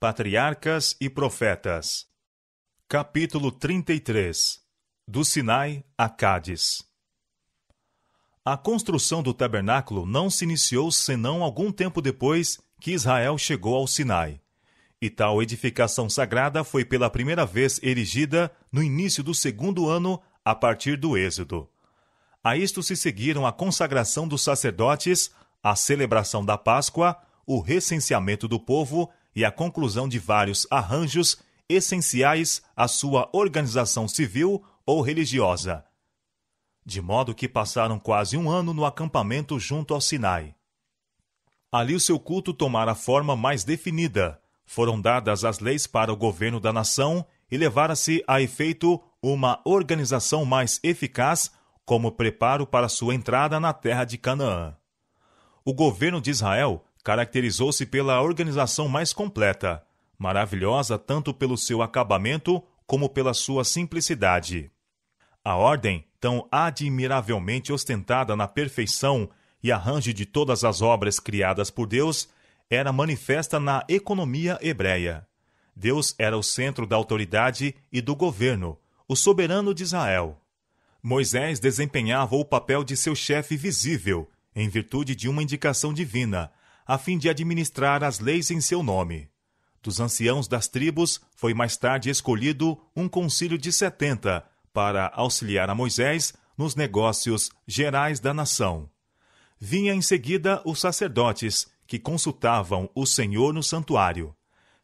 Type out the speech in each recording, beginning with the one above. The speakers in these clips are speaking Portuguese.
Patriarcas e Profetas. Capítulo 33 Do Sinai a Cádiz. A construção do tabernáculo não se iniciou senão algum tempo depois que Israel chegou ao Sinai. E tal edificação sagrada foi pela primeira vez erigida no início do segundo ano a partir do Êxodo. A isto se seguiram a consagração dos sacerdotes, a celebração da Páscoa, o recenseamento do povo e a conclusão de vários arranjos essenciais à sua organização civil ou religiosa. De modo que passaram quase um ano no acampamento junto ao Sinai. Ali o seu culto tomara forma mais definida, foram dadas as leis para o governo da nação e levara-se a efeito uma organização mais eficaz como preparo para sua entrada na terra de Canaã. O governo de Israel caracterizou-se pela organização mais completa, maravilhosa tanto pelo seu acabamento como pela sua simplicidade. A ordem, tão admiravelmente ostentada na perfeição e arranjo de todas as obras criadas por Deus, era manifesta na economia hebreia. Deus era o centro da autoridade e do governo, o soberano de Israel. Moisés desempenhava o papel de seu chefe visível, em virtude de uma indicação divina, a fim de administrar as leis em seu nome. Dos anciãos das tribos, foi mais tarde escolhido um concílio de setenta para auxiliar a Moisés nos negócios gerais da nação. Vinha em seguida os sacerdotes, que consultavam o Senhor no santuário.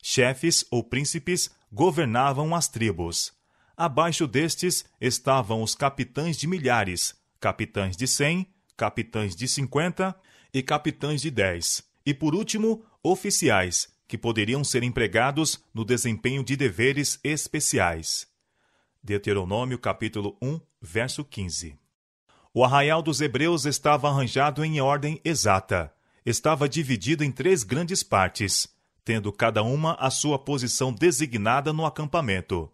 Chefes ou príncipes governavam as tribos. Abaixo destes estavam os capitães de milhares, capitães de cem, capitães de cinquenta e capitães de dez e, por último, oficiais, que poderiam ser empregados no desempenho de deveres especiais. Deuteronômio capítulo 1, verso 15. O arraial dos hebreus estava arranjado em ordem exata. Estava dividido em três grandes partes, tendo cada uma a sua posição designada no acampamento.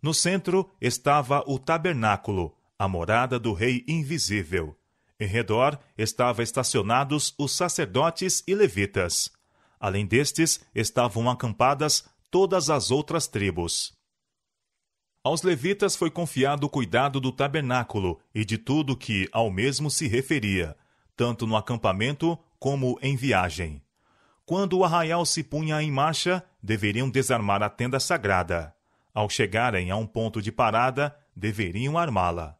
No centro estava o tabernáculo, a morada do rei invisível. Em redor estavam estacionados os sacerdotes e levitas. Além destes, estavam acampadas todas as outras tribos. Aos levitas foi confiado o cuidado do tabernáculo e de tudo que ao mesmo se referia, tanto no acampamento como em viagem. Quando o arraial se punha em marcha, deveriam desarmar a tenda sagrada. Ao chegarem a um ponto de parada, deveriam armá-la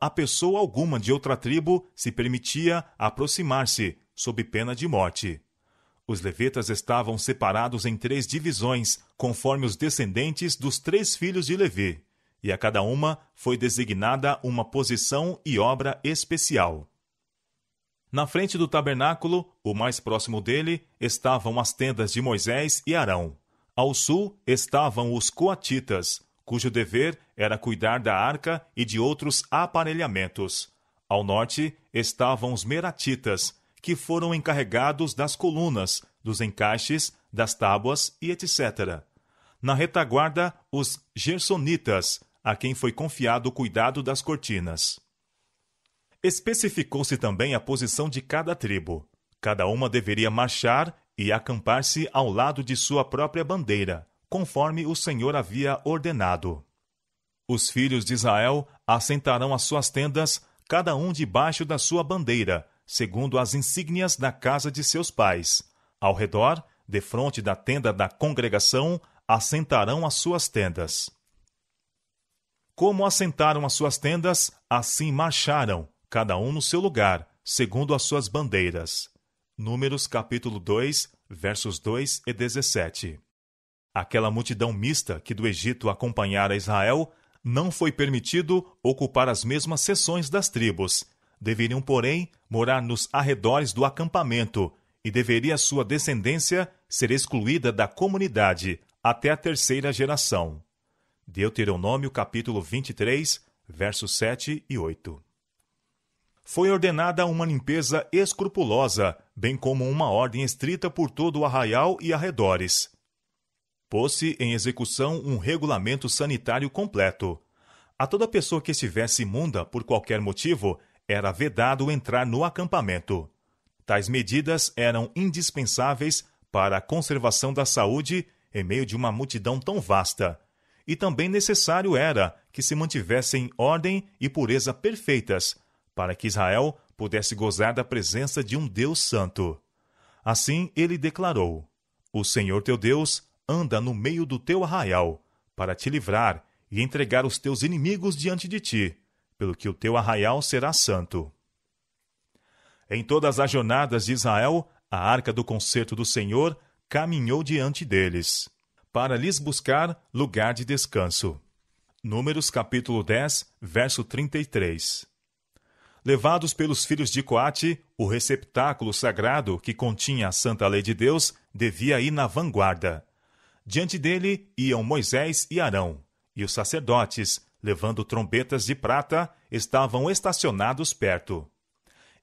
a pessoa alguma de outra tribo se permitia aproximar-se, sob pena de morte. Os levitas estavam separados em três divisões, conforme os descendentes dos três filhos de Levi, e a cada uma foi designada uma posição e obra especial. Na frente do tabernáculo, o mais próximo dele, estavam as tendas de Moisés e Arão. Ao sul estavam os coatitas, cujo dever era cuidar da arca e de outros aparelhamentos. Ao norte estavam os meratitas, que foram encarregados das colunas, dos encaixes, das tábuas e etc. Na retaguarda, os gersonitas, a quem foi confiado o cuidado das cortinas. Especificou-se também a posição de cada tribo. Cada uma deveria marchar e acampar-se ao lado de sua própria bandeira, conforme o Senhor havia ordenado. Os filhos de Israel assentarão as suas tendas, cada um debaixo da sua bandeira, segundo as insígnias da casa de seus pais. Ao redor, defronte da tenda da congregação, assentarão as suas tendas. Como assentaram as suas tendas, assim marcharam, cada um no seu lugar, segundo as suas bandeiras. Números capítulo 2, versos 2 e 17. Aquela multidão mista que do Egito acompanhara Israel não foi permitido ocupar as mesmas seções das tribos. Deveriam, porém, morar nos arredores do acampamento e deveria sua descendência ser excluída da comunidade até a terceira geração. Deuteronômio capítulo 23, versos 7 e 8. Foi ordenada uma limpeza escrupulosa, bem como uma ordem estrita por todo o arraial e arredores pôs-se em execução um regulamento sanitário completo. A toda pessoa que estivesse imunda por qualquer motivo era vedado entrar no acampamento. Tais medidas eram indispensáveis para a conservação da saúde em meio de uma multidão tão vasta. E também necessário era que se mantivessem ordem e pureza perfeitas, para que Israel pudesse gozar da presença de um Deus Santo. Assim ele declarou: O Senhor teu Deus anda no meio do teu arraial, para te livrar e entregar os teus inimigos diante de ti, pelo que o teu arraial será santo. Em todas as jornadas de Israel, a arca do concerto do Senhor caminhou diante deles, para lhes buscar lugar de descanso. Números capítulo 10, verso 33. Levados pelos filhos de Coate, o receptáculo sagrado que continha a santa lei de Deus devia ir na vanguarda, Diante dele iam Moisés e Arão, e os sacerdotes, levando trombetas de prata, estavam estacionados perto.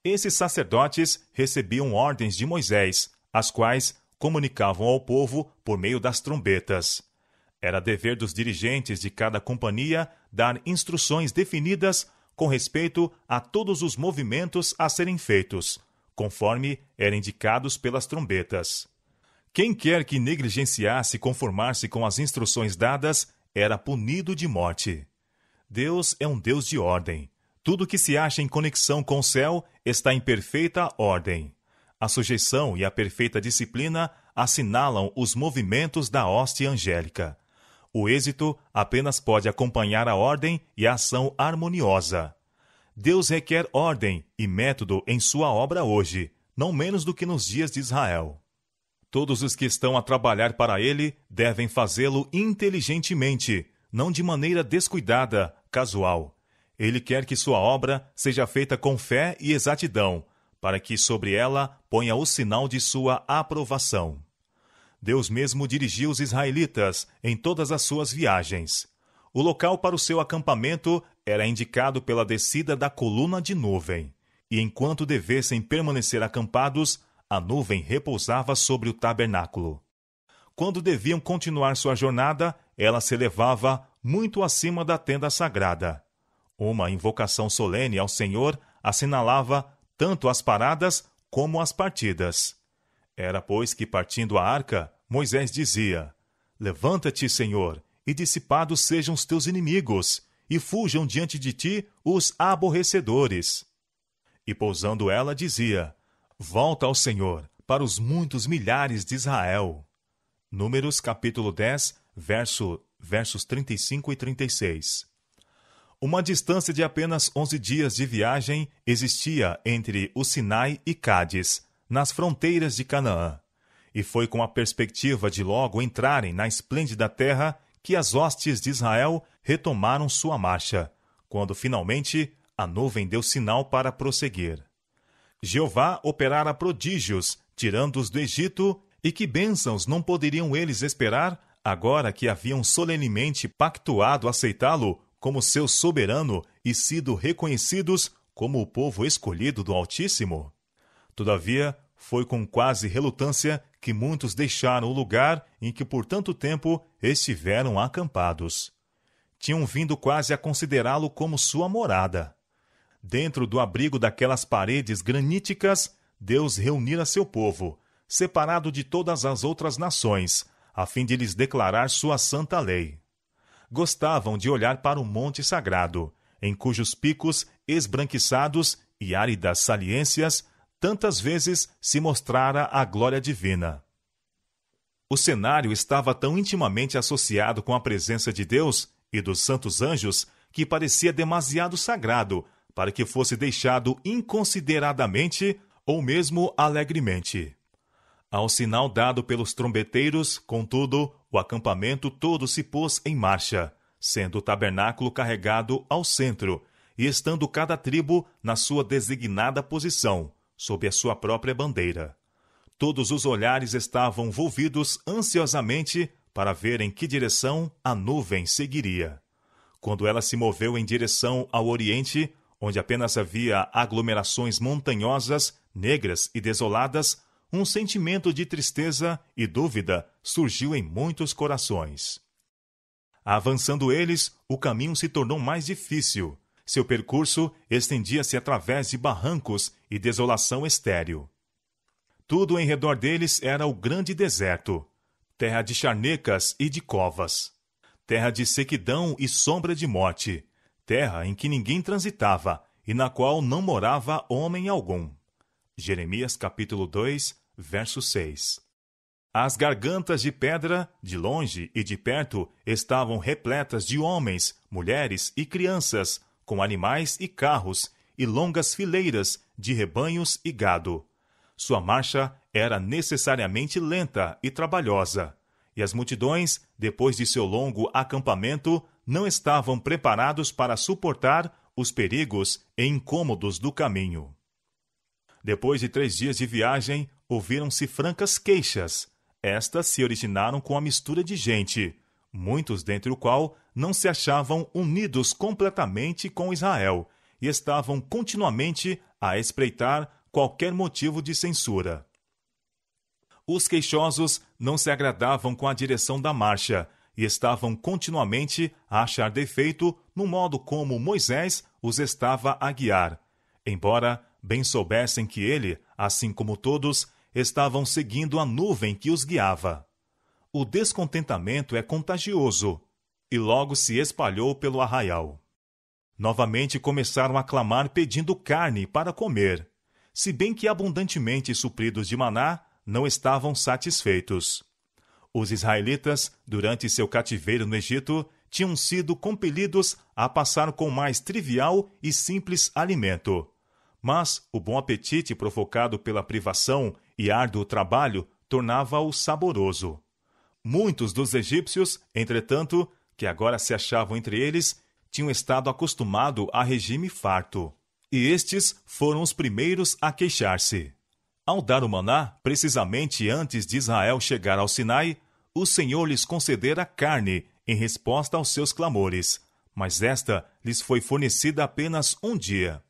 Esses sacerdotes recebiam ordens de Moisés, as quais comunicavam ao povo por meio das trombetas. Era dever dos dirigentes de cada companhia dar instruções definidas com respeito a todos os movimentos a serem feitos, conforme eram indicados pelas trombetas. Quem quer que negligenciasse conformar-se com as instruções dadas era punido de morte. Deus é um Deus de ordem. Tudo que se acha em conexão com o céu está em perfeita ordem. A sujeição e a perfeita disciplina assinalam os movimentos da hoste angélica. O êxito apenas pode acompanhar a ordem e a ação harmoniosa. Deus requer ordem e método em sua obra hoje, não menos do que nos dias de Israel. Todos os que estão a trabalhar para ele devem fazê-lo inteligentemente, não de maneira descuidada, casual. Ele quer que sua obra seja feita com fé e exatidão, para que sobre ela ponha o sinal de sua aprovação. Deus mesmo dirigiu os israelitas em todas as suas viagens. O local para o seu acampamento era indicado pela descida da coluna de nuvem, e enquanto devessem permanecer acampados, a nuvem repousava sobre o tabernáculo. Quando deviam continuar sua jornada, ela se elevava muito acima da tenda sagrada. Uma invocação solene ao Senhor assinalava tanto as paradas como as partidas. Era, pois, que partindo a arca, Moisés dizia: Levanta-te, Senhor, e dissipados sejam os teus inimigos, e fujam diante de ti os aborrecedores. E pousando ela, dizia: Volta ao Senhor para os muitos milhares de Israel. Números capítulo 10, verso, versos 35 e 36. Uma distância de apenas 11 dias de viagem existia entre o Sinai e Cádiz, nas fronteiras de Canaã. E foi com a perspectiva de logo entrarem na esplêndida terra que as hostes de Israel retomaram sua marcha, quando finalmente a nuvem deu sinal para prosseguir. Jeová operara prodígios, tirando-os do Egito, e que bênçãos não poderiam eles esperar, agora que haviam solenemente pactuado aceitá-lo como seu soberano e sido reconhecidos como o povo escolhido do Altíssimo? Todavia, foi com quase relutância que muitos deixaram o lugar em que por tanto tempo estiveram acampados. Tinham vindo quase a considerá-lo como sua morada. Dentro do abrigo daquelas paredes graníticas, Deus reunira seu povo, separado de todas as outras nações, a fim de lhes declarar sua santa lei. Gostavam de olhar para o monte sagrado, em cujos picos esbranquiçados e áridas saliências tantas vezes se mostrara a glória divina. O cenário estava tão intimamente associado com a presença de Deus e dos santos anjos que parecia demasiado sagrado para que fosse deixado inconsideradamente ou mesmo alegremente. Ao sinal dado pelos trombeteiros, contudo, o acampamento todo se pôs em marcha, sendo o tabernáculo carregado ao centro e estando cada tribo na sua designada posição, sob a sua própria bandeira. Todos os olhares estavam volvidos ansiosamente para ver em que direção a nuvem seguiria. Quando ela se moveu em direção ao oriente, onde apenas havia aglomerações montanhosas, negras e desoladas, um sentimento de tristeza e dúvida surgiu em muitos corações. Avançando eles, o caminho se tornou mais difícil. Seu percurso estendia-se através de barrancos e desolação estéril. Tudo em redor deles era o grande deserto, terra de charnecas e de covas, terra de sequidão e sombra de morte, terra em que ninguém transitava e na qual não morava homem algum. Jeremias capítulo 2, verso 6. As gargantas de pedra, de longe e de perto, estavam repletas de homens, mulheres e crianças, com animais e carros, e longas fileiras de rebanhos e gado. Sua marcha era necessariamente lenta e trabalhosa, e as multidões, depois de seu longo acampamento, não estavam preparados para suportar os perigos e incômodos do caminho. Depois de três dias de viagem, ouviram-se francas queixas. Estas se originaram com a mistura de gente, muitos dentre o qual não se achavam unidos completamente com Israel e estavam continuamente a espreitar qualquer motivo de censura. Os queixosos não se agradavam com a direção da marcha e estavam continuamente a achar defeito no modo como Moisés os estava a guiar, embora bem soubessem que ele, assim como todos, estavam seguindo a nuvem que os guiava. O descontentamento é contagioso e logo se espalhou pelo arraial. Novamente começaram a clamar pedindo carne para comer, se bem que abundantemente supridos de maná, não estavam satisfeitos. Os israelitas, durante seu cativeiro no Egito, tinham sido compelidos a passar com mais trivial e simples alimento. Mas o bom apetite provocado pela privação e árduo trabalho tornava-o saboroso. Muitos dos egípcios, entretanto, que agora se achavam entre eles, tinham estado acostumado a regime farto. E estes foram os primeiros a queixar-se. Ao dar o maná, precisamente antes de Israel chegar ao Sinai, o Senhor lhes concedera carne em resposta aos seus clamores, mas esta lhes foi fornecida apenas um dia.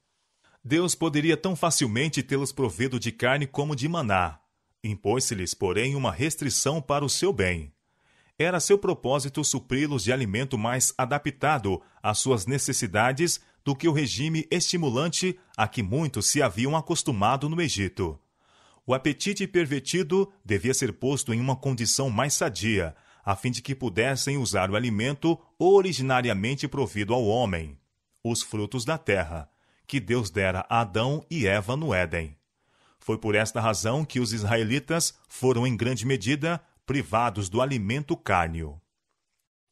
Deus poderia tão facilmente tê-los provido de carne como de maná. Impôs-lhes, se porém, uma restrição para o seu bem. Era seu propósito supri-los de alimento mais adaptado às suas necessidades do que o regime estimulante a que muitos se haviam acostumado no Egito. O apetite pervertido devia ser posto em uma condição mais sadia, a fim de que pudessem usar o alimento originariamente provido ao homem, os frutos da terra, que Deus dera a Adão e Eva no Éden. Foi por esta razão que os israelitas foram, em grande medida, privados do alimento cárneo.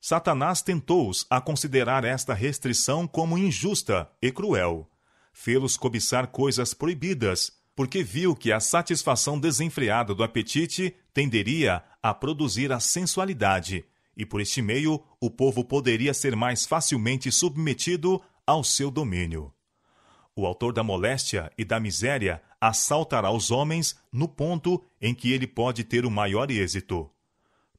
Satanás tentou-os a considerar esta restrição como injusta e cruel, fê-los cobiçar coisas proibidas porque viu que a satisfação desenfreada do apetite tenderia a produzir a sensualidade, e por este meio o povo poderia ser mais facilmente submetido ao seu domínio. O autor da moléstia e da miséria assaltará os homens no ponto em que ele pode ter o maior êxito.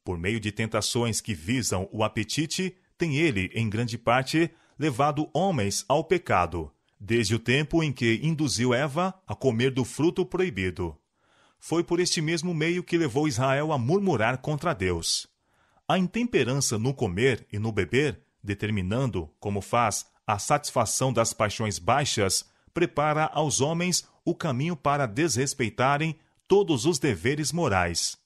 Por meio de tentações que visam o apetite, tem ele, em grande parte, levado homens ao pecado desde o tempo em que induziu Eva a comer do fruto proibido. Foi por este mesmo meio que levou Israel a murmurar contra Deus. A intemperança no comer e no beber, determinando, como faz, a satisfação das paixões baixas, prepara aos homens o caminho para desrespeitarem todos os deveres morais.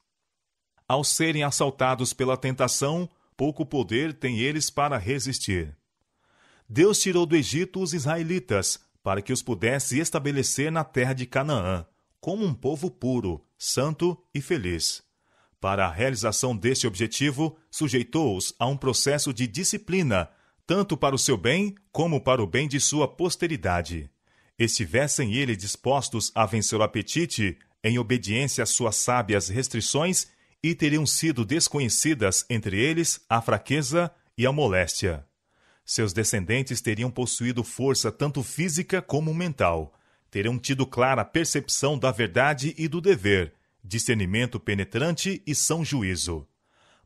Ao serem assaltados pela tentação, pouco poder têm eles para resistir. Deus tirou do Egito os israelitas para que os pudesse estabelecer na terra de Canaã, como um povo puro, santo e feliz. Para a realização deste objetivo, sujeitou-os a um processo de disciplina, tanto para o seu bem como para o bem de sua posteridade. Estivessem eles dispostos a vencer o apetite, em obediência às suas sábias restrições, e teriam sido desconhecidas entre eles a fraqueza e a moléstia. Seus descendentes teriam possuído força tanto física como mental, teriam tido clara percepção da verdade e do dever, discernimento penetrante e são juízo.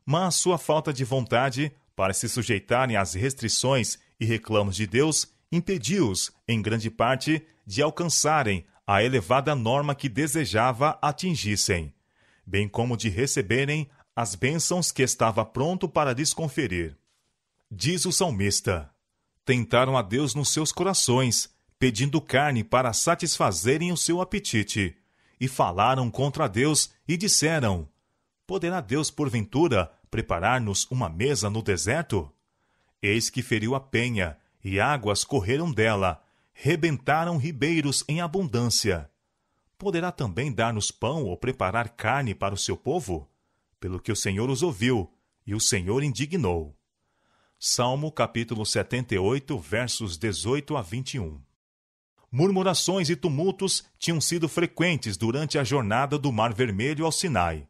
Mas sua falta de vontade para se sujeitarem às restrições e reclamos de Deus impediu-os, em grande parte, de alcançarem a elevada norma que desejava atingissem, bem como de receberem as bênçãos que estava pronto para lhes conferir. Diz o salmista: Tentaram a Deus nos seus corações, pedindo carne para satisfazerem o seu apetite. E falaram contra Deus e disseram: Poderá Deus, porventura, preparar-nos uma mesa no deserto? Eis que feriu a penha, e águas correram dela, rebentaram ribeiros em abundância. Poderá também dar-nos pão ou preparar carne para o seu povo? Pelo que o Senhor os ouviu, e o Senhor indignou. Salmo capítulo 78, versos 18 a 21. Murmurações e tumultos tinham sido frequentes durante a jornada do Mar Vermelho ao Sinai.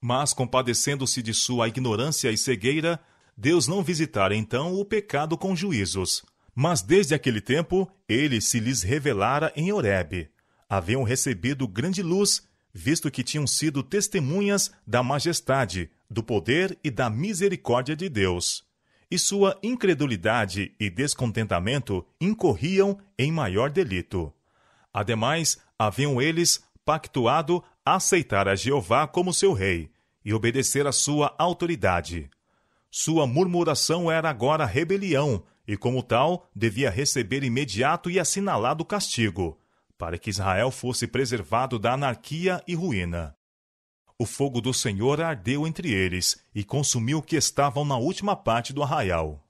Mas, compadecendo-se de sua ignorância e cegueira, Deus não visitara então o pecado com juízos. Mas desde aquele tempo, ele se lhes revelara em Horebe. Haviam recebido grande luz, visto que tinham sido testemunhas da majestade, do poder e da misericórdia de Deus e sua incredulidade e descontentamento incorriam em maior delito. Ademais, haviam eles pactuado aceitar a Jeová como seu rei e obedecer à sua autoridade. Sua murmuração era agora rebelião e, como tal, devia receber imediato e assinalado castigo, para que Israel fosse preservado da anarquia e ruína o fogo do Senhor ardeu entre eles e consumiu o que estavam na última parte do arraial.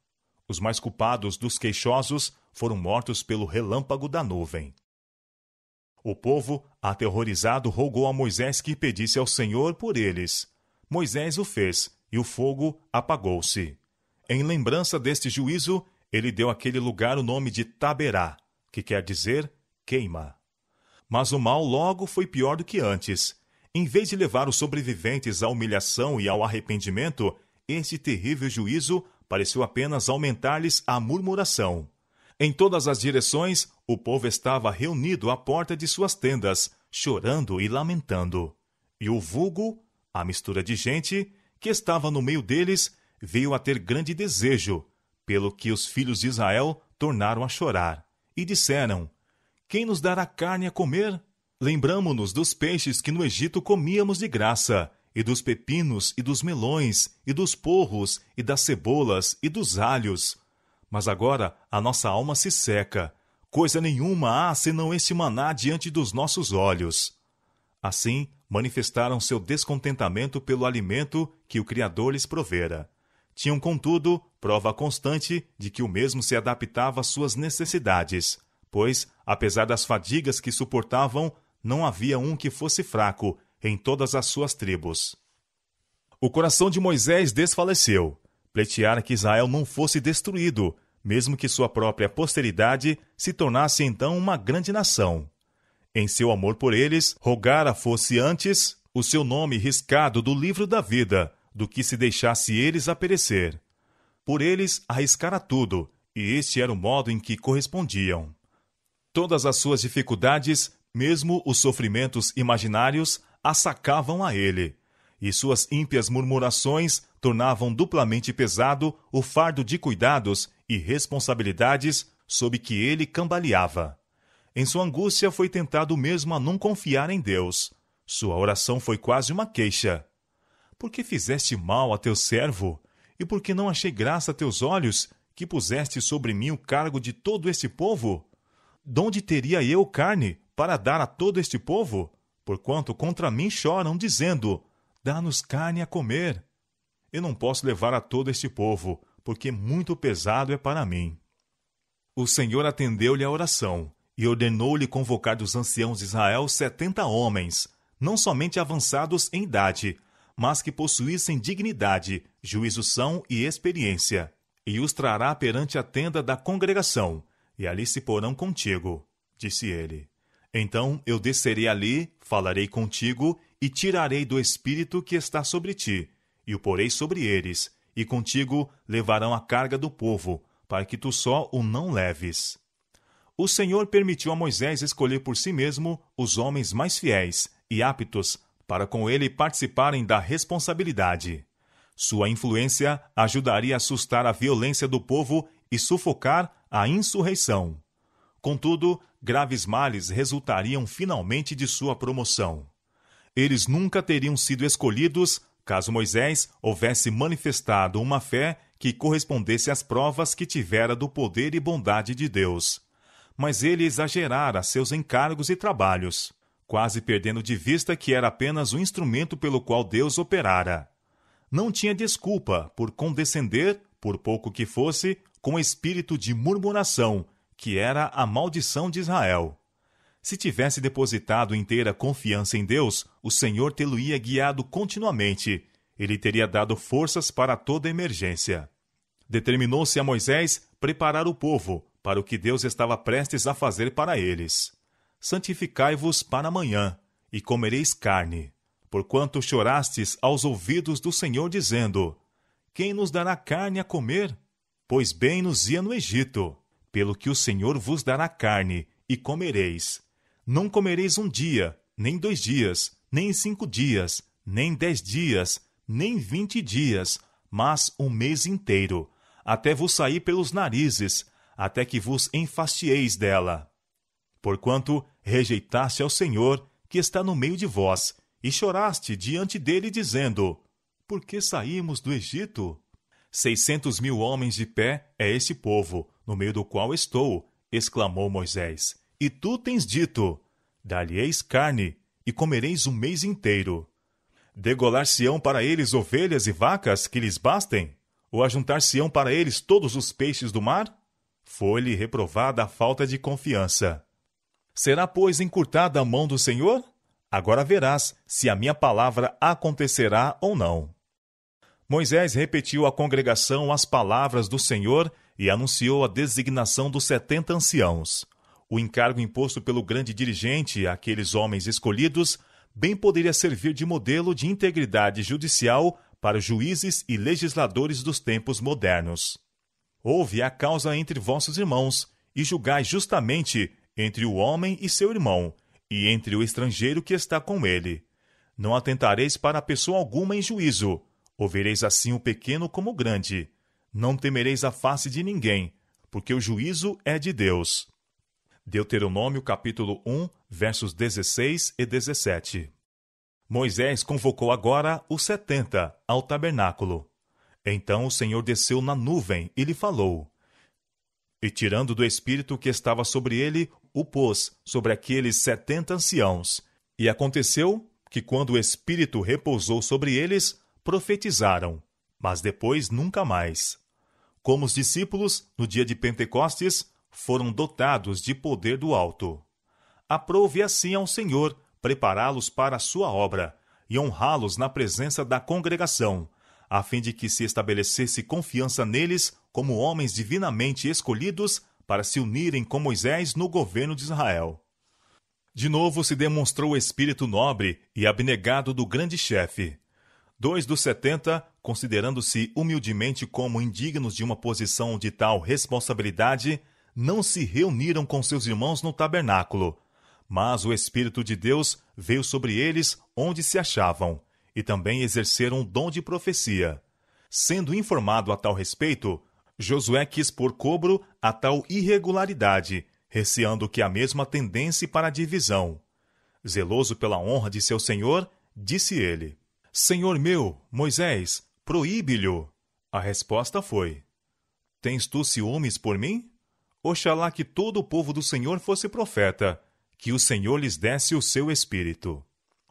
Os mais culpados dos queixosos foram mortos pelo relâmpago da nuvem. O povo, aterrorizado, rogou a Moisés que pedisse ao Senhor por eles. Moisés o fez, e o fogo apagou-se. Em lembrança deste juízo, ele deu àquele lugar o nome de Taberá, que quer dizer queima. Mas o mal logo foi pior do que antes, em vez de levar os sobreviventes à humilhação e ao arrependimento, este terrível juízo pareceu apenas aumentar-lhes a murmuração. Em todas as direções, o povo estava reunido à porta de suas tendas, chorando e lamentando. E o vulgo, a mistura de gente, que estava no meio deles, veio a ter grande desejo, pelo que os filhos de Israel tornaram a chorar, e disseram: Quem nos dará carne a comer? Lembramo-nos dos peixes que no Egito comíamos de graça, e dos pepinos, e dos melões, e dos porros, e das cebolas, e dos alhos. Mas agora a nossa alma se seca, coisa nenhuma há senão este maná diante dos nossos olhos. Assim, manifestaram seu descontentamento pelo alimento que o Criador lhes provera. Tinham, contudo, prova constante de que o mesmo se adaptava às suas necessidades, pois, apesar das fadigas que suportavam, não havia um que fosse fraco em todas as suas tribos. O coração de Moisés desfaleceu, pleitear que Israel não fosse destruído, mesmo que sua própria posteridade se tornasse então uma grande nação. Em seu amor por eles, rogara fosse antes o seu nome riscado do livro da vida, do que se deixasse eles a perecer. Por eles arriscara tudo, e este era o modo em que correspondiam. Todas as suas dificuldades mesmo os sofrimentos imaginários assacavam a ele, e suas ímpias murmurações tornavam duplamente pesado o fardo de cuidados e responsabilidades sob que ele cambaleava. Em sua angústia foi tentado mesmo a não confiar em Deus. Sua oração foi quase uma queixa. Por que fizeste mal a teu servo? E por que não achei graça a teus olhos, que puseste sobre mim o cargo de todo este povo? Donde teria eu carne para dar a todo este povo? Porquanto contra mim choram, dizendo: Dá-nos carne a comer. Eu não posso levar a todo este povo, porque muito pesado é para mim. O Senhor atendeu-lhe a oração e ordenou-lhe convocar dos anciãos de Israel setenta homens, não somente avançados em idade, mas que possuíssem dignidade, juízo são e experiência, e os trará perante a tenda da congregação, e ali se porão contigo, disse ele. Então eu descerei ali, falarei contigo, e tirarei do espírito que está sobre ti, e o porei sobre eles, e contigo levarão a carga do povo, para que tu só o não leves. O Senhor permitiu a Moisés escolher por si mesmo os homens mais fiéis e aptos para com ele participarem da responsabilidade. Sua influência ajudaria a assustar a violência do povo e sufocar a insurreição. Contudo, graves males resultariam finalmente de sua promoção. Eles nunca teriam sido escolhidos caso Moisés houvesse manifestado uma fé que correspondesse às provas que tivera do poder e bondade de Deus. Mas ele exagerara seus encargos e trabalhos, quase perdendo de vista que era apenas o instrumento pelo qual Deus operara. Não tinha desculpa por condescender, por pouco que fosse, com espírito de murmuração que era a maldição de Israel. Se tivesse depositado inteira confiança em Deus, o Senhor tê-lo-ia guiado continuamente. Ele teria dado forças para toda emergência. Determinou-se a Moisés preparar o povo para o que Deus estava prestes a fazer para eles. Santificai-vos para amanhã, e comereis carne, porquanto chorastes aos ouvidos do Senhor, dizendo: Quem nos dará carne a comer? Pois bem nos ia no Egito pelo que o Senhor vos dará carne, e comereis. Não comereis um dia, nem dois dias, nem cinco dias, nem dez dias, nem vinte dias, mas um mês inteiro, até vos sair pelos narizes, até que vos enfastieis dela. Porquanto rejeitaste ao Senhor, que está no meio de vós, e choraste diante dele, dizendo: Por que saímos do Egito? Seiscentos mil homens de pé é este povo, no meio do qual estou, exclamou Moisés. E tu tens dito: Dar-lhe-eis carne, e comereis um mês inteiro. Degolar-se-ão para eles ovelhas e vacas que lhes bastem? Ou ajuntar-se-ão para eles todos os peixes do mar? Foi-lhe reprovada a falta de confiança. Será, pois, encurtada a mão do Senhor? Agora verás se a minha palavra acontecerá ou não. Moisés repetiu à congregação as palavras do Senhor e anunciou a designação dos setenta anciãos. O encargo imposto pelo grande dirigente àqueles homens escolhidos bem poderia servir de modelo de integridade judicial para juízes e legisladores dos tempos modernos. Ouve a causa entre vossos irmãos, e julgai justamente entre o homem e seu irmão, e entre o estrangeiro que está com ele. Não atentareis para pessoa alguma em juízo, ouvireis assim o pequeno como o grande, não temereis a face de ninguém, porque o juízo é de Deus. Deuteronômio capítulo 1, versos 16 e 17. Moisés convocou agora os setenta ao tabernáculo. Então o Senhor desceu na nuvem e lhe falou. E tirando do espírito que estava sobre ele, o pôs sobre aqueles setenta anciãos. E aconteceu que, quando o espírito repousou sobre eles, profetizaram mas depois nunca mais. Como os discípulos, no dia de Pentecostes, foram dotados de poder do alto. Aprove assim ao Senhor prepará-los para a sua obra e honrá-los na presença da congregação, a fim de que se estabelecesse confiança neles como homens divinamente escolhidos para se unirem com Moisés no governo de Israel. De novo se demonstrou o espírito nobre e abnegado do grande chefe, Dois dos 70, considerando-se humildemente como indignos de uma posição de tal responsabilidade, não se reuniram com seus irmãos no tabernáculo. Mas o Espírito de Deus veio sobre eles onde se achavam, e também exerceram o dom de profecia. Sendo informado a tal respeito, Josué quis pôr cobro a tal irregularidade, receando que a mesma tendência para a divisão. Zeloso pela honra de seu senhor, disse ele: Senhor meu, Moisés, proíbe-lhe. A resposta foi: Tens tu ciúmes por mim? Oxalá que todo o povo do Senhor fosse profeta, que o Senhor lhes desse o seu espírito.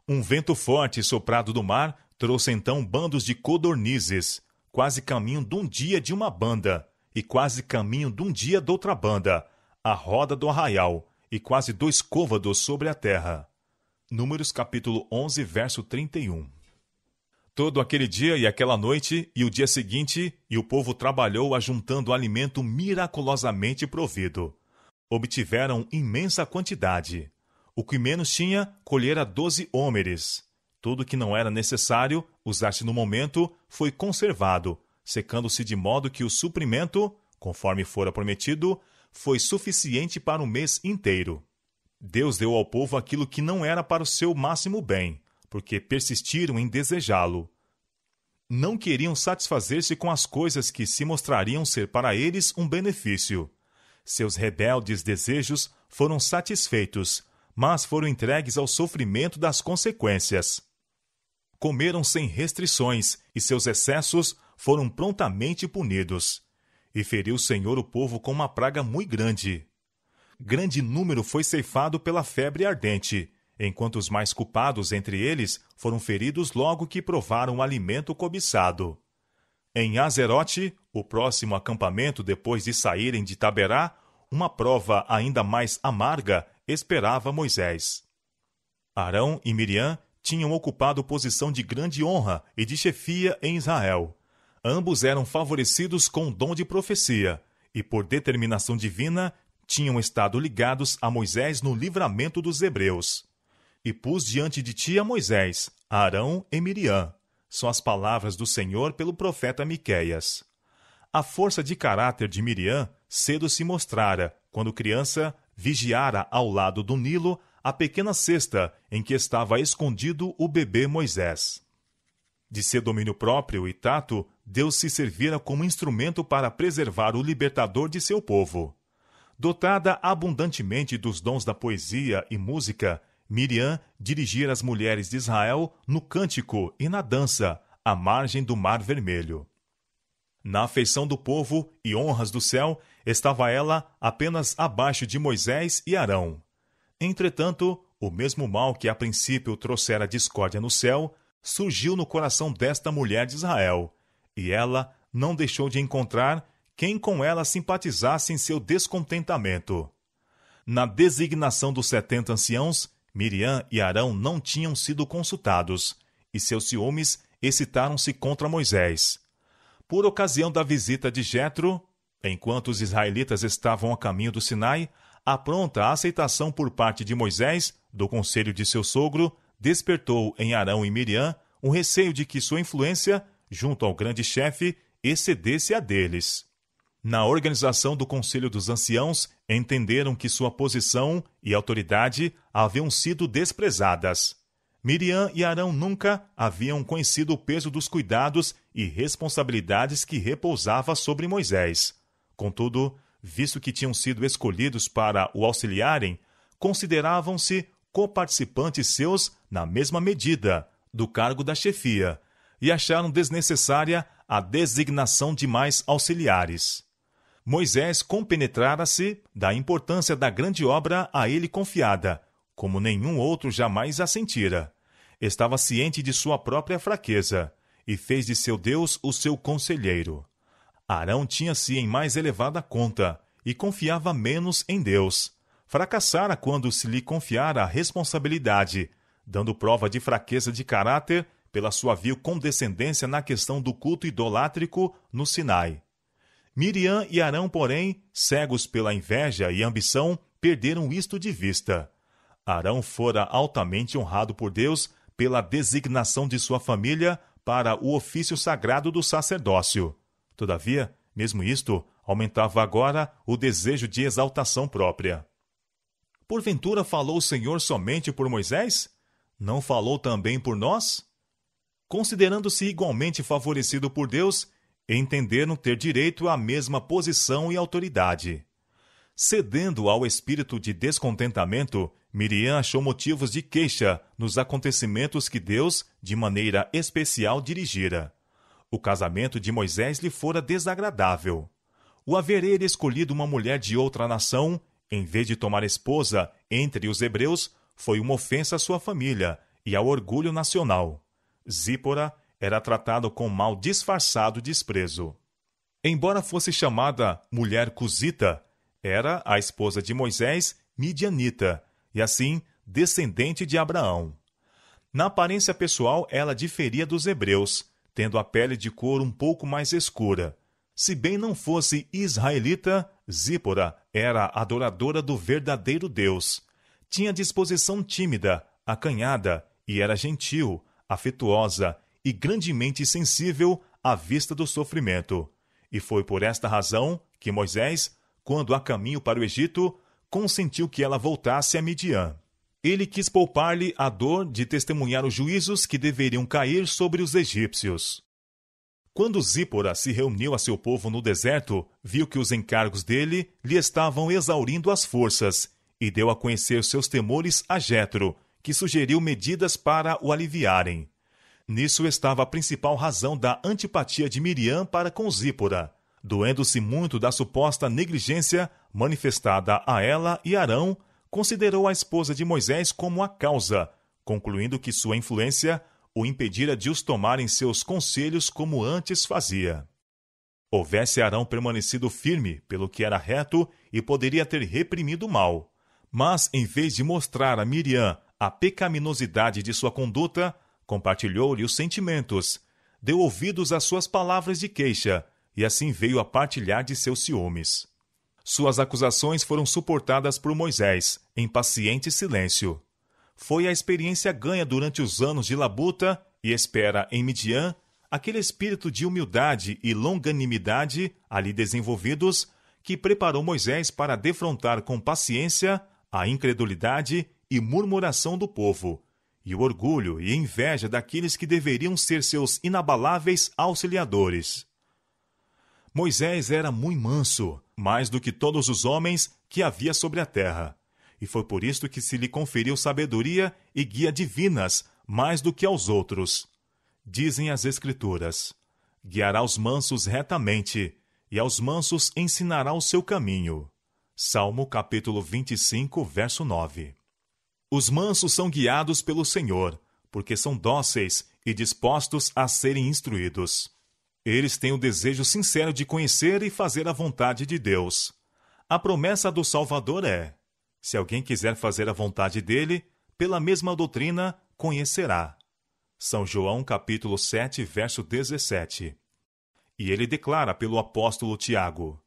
Um vento forte soprado do mar trouxe então bandos de codornizes, quase caminho de um dia de uma banda, e quase caminho de um dia de outra banda, a roda do arraial, e quase dois côvados sobre a terra. Números capítulo 11, verso 31 todo aquele dia e aquela noite e o dia seguinte, e o povo trabalhou ajuntando alimento miraculosamente provido. Obtiveram imensa quantidade. O que menos tinha, colhera doze ômeres. Tudo que não era necessário, usar-se no momento, foi conservado, secando-se de modo que o suprimento, conforme fora prometido, foi suficiente para o mês inteiro. Deus deu ao povo aquilo que não era para o seu máximo bem, porque persistiram em desejá-lo. Não queriam satisfazer-se com as coisas que se mostrariam ser para eles um benefício. Seus rebeldes desejos foram satisfeitos, mas foram entregues ao sofrimento das consequências. Comeram sem restrições e seus excessos foram prontamente punidos. E feriu o Senhor o povo com uma praga muito grande. Grande número foi ceifado pela febre ardente, enquanto os mais culpados entre eles foram feridos logo que provaram o alimento cobiçado. Em Azerote, o próximo acampamento depois de saírem de Taberá, uma prova ainda mais amarga esperava Moisés. Arão e Miriam tinham ocupado posição de grande honra e de chefia em Israel. Ambos eram favorecidos com o dom de profecia e, por determinação divina, tinham estado ligados a Moisés no livramento dos hebreus. E pus diante de ti a Moisés, Arão e Miriam. São as palavras do Senhor pelo profeta Miqueias. A força de caráter de Miriam cedo se mostrara, quando criança vigiara ao lado do Nilo a pequena cesta em que estava escondido o bebê Moisés. De seu domínio próprio e tato, Deus se servira como instrumento para preservar o libertador de seu povo. Dotada abundantemente dos dons da poesia e música, Miriam dirigir as mulheres de Israel no cântico e na dança, à margem do Mar Vermelho. Na afeição do povo e honras do céu, estava ela apenas abaixo de Moisés e Arão. Entretanto, o mesmo mal que a princípio trouxera discórdia no céu, surgiu no coração desta mulher de Israel, e ela não deixou de encontrar quem com ela simpatizasse em seu descontentamento. Na designação dos setenta anciãos, Miriam e Arão não tinham sido consultados, e seus ciúmes excitaram-se contra Moisés. Por ocasião da visita de Jetro, enquanto os israelitas estavam a caminho do Sinai, a pronta aceitação por parte de Moisés do conselho de seu sogro despertou em Arão e Miriam um receio de que sua influência, junto ao grande chefe, excedesse a deles. Na organização do Conselho dos Anciãos entenderam que sua posição e autoridade haviam sido desprezadas. Miriam e Arão nunca haviam conhecido o peso dos cuidados e responsabilidades que repousava sobre Moisés. Contudo, visto que tinham sido escolhidos para o auxiliarem, consideravam-se coparticipantes seus na mesma medida do cargo da chefia e acharam desnecessária a designação de mais auxiliares. Moisés compenetrara-se da importância da grande obra a ele confiada, como nenhum outro jamais a sentira. Estava ciente de sua própria fraqueza e fez de seu Deus o seu conselheiro. Arão tinha-se em mais elevada conta e confiava menos em Deus. Fracassara quando se lhe confiara a responsabilidade, dando prova de fraqueza de caráter pela sua vil condescendência na questão do culto idolátrico no Sinai. Miriam e Arão, porém, cegos pela inveja e ambição, perderam isto de vista. Arão fora altamente honrado por Deus pela designação de sua família para o ofício sagrado do sacerdócio. Todavia, mesmo isto aumentava agora o desejo de exaltação própria. Porventura falou o Senhor somente por Moisés? Não falou também por nós? Considerando-se igualmente favorecido por Deus, entenderam ter direito à mesma posição e autoridade. Cedendo ao espírito de descontentamento, Miriam achou motivos de queixa nos acontecimentos que Deus, de maneira especial, dirigira. O casamento de Moisés lhe fora desagradável. O haver ele escolhido uma mulher de outra nação, em vez de tomar esposa entre os hebreus, foi uma ofensa à sua família e ao orgulho nacional. Zípora era tratado com mal disfarçado desprezo. Embora fosse chamada mulher cusita, era a esposa de Moisés, midianita, e assim descendente de Abraão. Na aparência pessoal, ela diferia dos hebreus, tendo a pele de cor um pouco mais escura. Se bem não fosse israelita, Zípora era adoradora do verdadeiro Deus. Tinha disposição tímida, acanhada e era gentil, afetuosa e grandemente sensível à vista do sofrimento. E foi por esta razão que Moisés, quando a caminho para o Egito, consentiu que ela voltasse a Midian. Ele quis poupar-lhe a dor de testemunhar os juízos que deveriam cair sobre os egípcios. Quando Zípora se reuniu a seu povo no deserto, viu que os encargos dele lhe estavam exaurindo as forças e deu a conhecer seus temores a Jetro, que sugeriu medidas para o aliviarem. Nisso estava a principal razão da antipatia de Miriam para com Zípora, doendo-se muito da suposta negligência manifestada a ela e Arão, considerou a esposa de Moisés como a causa, concluindo que sua influência o impedira de os tomarem seus conselhos como antes fazia. Houvesse Arão permanecido firme pelo que era reto e poderia ter reprimido o mal, mas em vez de mostrar a Miriam a pecaminosidade de sua conduta, compartilhou-lhe os sentimentos, deu ouvidos às suas palavras de queixa e assim veio a partilhar de seus ciúmes. Suas acusações foram suportadas por Moisés, em paciente silêncio. Foi a experiência ganha durante os anos de labuta e espera em Midian aquele espírito de humildade e longanimidade ali desenvolvidos que preparou Moisés para defrontar com paciência a incredulidade e murmuração do povo e o orgulho e inveja daqueles que deveriam ser seus inabaláveis auxiliadores. Moisés era muito manso, mais do que todos os homens que havia sobre a terra, e foi por isto que se lhe conferiu sabedoria e guia divinas mais do que aos outros. Dizem as Escrituras: Guiará os mansos retamente, e aos mansos ensinará o seu caminho. Salmo capítulo 25, verso 9. Os mansos são guiados pelo Senhor, porque são dóceis e dispostos a serem instruídos. Eles têm o desejo sincero de conhecer e fazer a vontade de Deus. A promessa do Salvador é: se alguém quiser fazer a vontade dele, pela mesma doutrina conhecerá. São João capítulo 7, verso 17. E ele declara pelo apóstolo Tiago: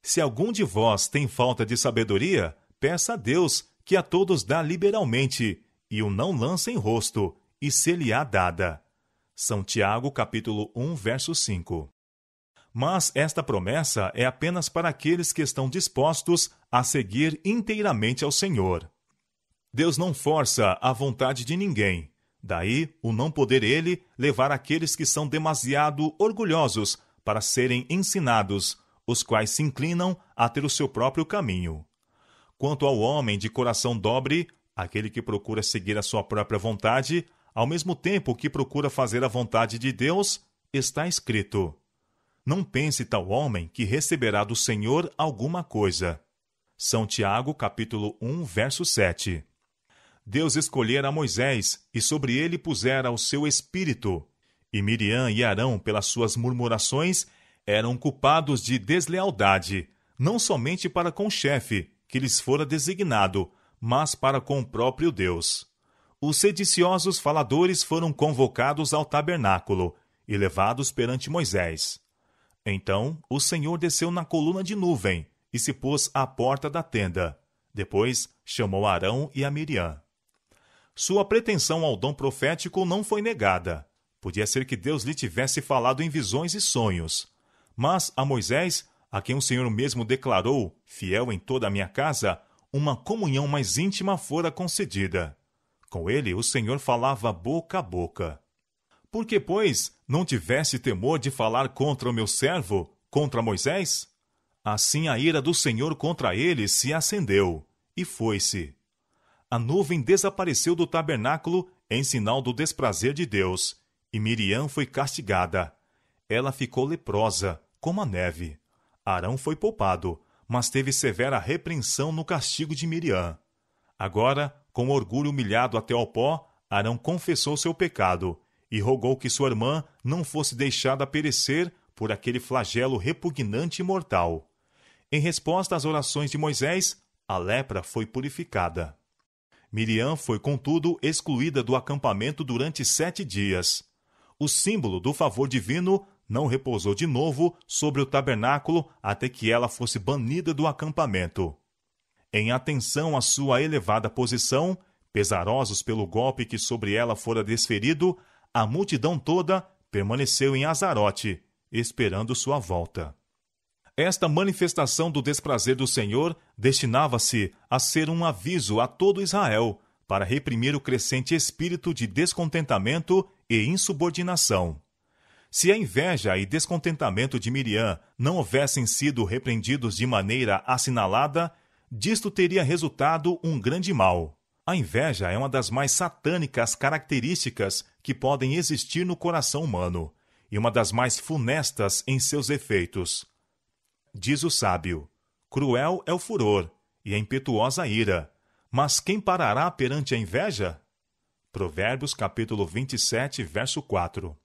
Se algum de vós tem falta de sabedoria, peça a Deus que a todos dá liberalmente, e o não lança em rosto, e se lhe há dada. São Tiago, capítulo 1, verso 5. Mas esta promessa é apenas para aqueles que estão dispostos a seguir inteiramente ao Senhor. Deus não força a vontade de ninguém. Daí, o não poder ele levar aqueles que são demasiado orgulhosos para serem ensinados, os quais se inclinam a ter o seu próprio caminho. Quanto ao homem de coração dobre, aquele que procura seguir a sua própria vontade, ao mesmo tempo que procura fazer a vontade de Deus, está escrito: Não pense tal homem que receberá do Senhor alguma coisa. São Tiago, capítulo 1, verso 7. Deus escolhera Moisés e sobre ele pusera o seu espírito. E Miriam e Arão, pelas suas murmurações, eram culpados de deslealdade, não somente para com o chefe, que lhes fora designado, mas para com o próprio Deus. Os sediciosos faladores foram convocados ao tabernáculo e levados perante Moisés. Então o Senhor desceu na coluna de nuvem e se pôs à porta da tenda. Depois chamou Arão e a Miriam. Sua pretensão ao dom profético não foi negada. Podia ser que Deus lhe tivesse falado em visões e sonhos. Mas a Moisés a quem o Senhor mesmo declarou, fiel em toda a minha casa, uma comunhão mais íntima fora concedida. Com ele o Senhor falava boca a boca. Porque, pois, não tivesse temor de falar contra o meu servo, contra Moisés? Assim a ira do Senhor contra ele se acendeu, e foi-se. A nuvem desapareceu do tabernáculo em sinal do desprazer de Deus, e Miriam foi castigada. Ela ficou leprosa, como a neve. Arão foi poupado, mas teve severa repreensão no castigo de Miriam. Agora, com orgulho humilhado até ao pó, Arão confessou seu pecado e rogou que sua irmã não fosse deixada perecer por aquele flagelo repugnante e mortal. Em resposta às orações de Moisés, a lepra foi purificada. Miriam foi, contudo, excluída do acampamento durante sete dias. O símbolo do favor divino não repousou de novo sobre o tabernáculo até que ela fosse banida do acampamento. Em atenção à sua elevada posição, pesarosos pelo golpe que sobre ela fora desferido, a multidão toda permaneceu em Azarote, esperando sua volta. Esta manifestação do desprazer do Senhor destinava-se a ser um aviso a todo Israel para reprimir o crescente espírito de descontentamento e insubordinação. Se a inveja e descontentamento de Miriam não houvessem sido repreendidos de maneira assinalada, disto teria resultado um grande mal. A inveja é uma das mais satânicas características que podem existir no coração humano e uma das mais funestas em seus efeitos. Diz o sábio: cruel é o furor e a impetuosa ira, mas quem parará perante a inveja? Provérbios capítulo 27, verso 4.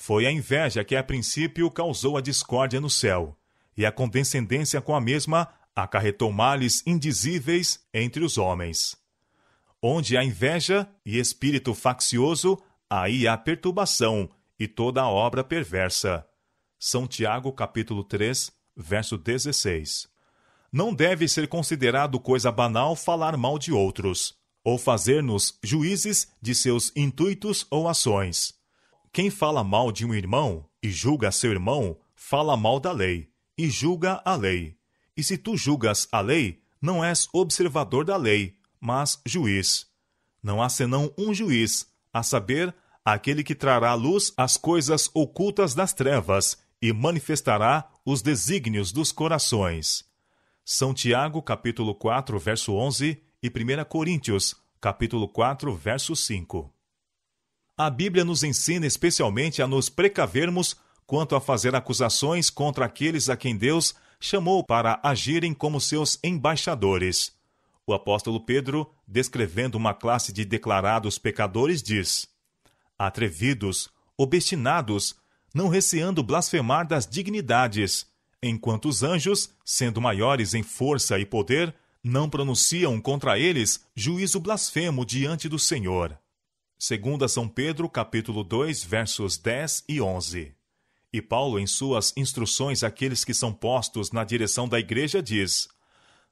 Foi a inveja que a princípio causou a discórdia no céu, e a condescendência com a mesma acarretou males indizíveis entre os homens. Onde há inveja e espírito faccioso, aí há perturbação e toda a obra perversa. São Tiago capítulo 3, verso 16. Não deve ser considerado coisa banal falar mal de outros, ou fazer-nos juízes de seus intuitos ou ações. Quem fala mal de um irmão e julga seu irmão, fala mal da lei e julga a lei. E se tu julgas a lei, não és observador da lei, mas juiz. Não há senão um juiz, a saber, aquele que trará à luz as coisas ocultas das trevas e manifestará os desígnios dos corações. São Tiago, capítulo 4, verso 11 e 1 Coríntios, capítulo 4, verso 5. A Bíblia nos ensina especialmente a nos precavermos quanto a fazer acusações contra aqueles a quem Deus chamou para agirem como seus embaixadores. O apóstolo Pedro, descrevendo uma classe de declarados pecadores, diz: Atrevidos, obstinados, não receando blasfemar das dignidades, enquanto os anjos, sendo maiores em força e poder, não pronunciam contra eles juízo blasfemo diante do Senhor. Segunda São Pedro, capítulo 2, versos 10 e 11. E Paulo, em suas instruções àqueles que são postos na direção da igreja, diz: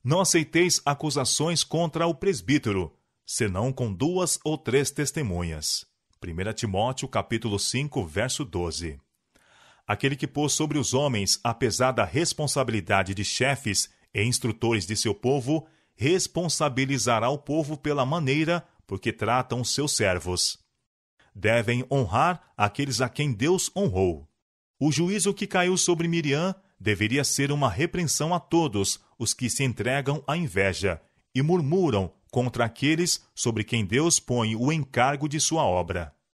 Não aceiteis acusações contra o presbítero, senão com duas ou três testemunhas. 1 Timóteo, capítulo 5, verso 12. Aquele que pôs sobre os homens a pesada responsabilidade de chefes e instrutores de seu povo, responsabilizará o povo pela maneira porque tratam seus servos. Devem honrar aqueles a quem Deus honrou. O juízo que caiu sobre Miriam deveria ser uma repreensão a todos os que se entregam à inveja e murmuram contra aqueles sobre quem Deus põe o encargo de sua obra.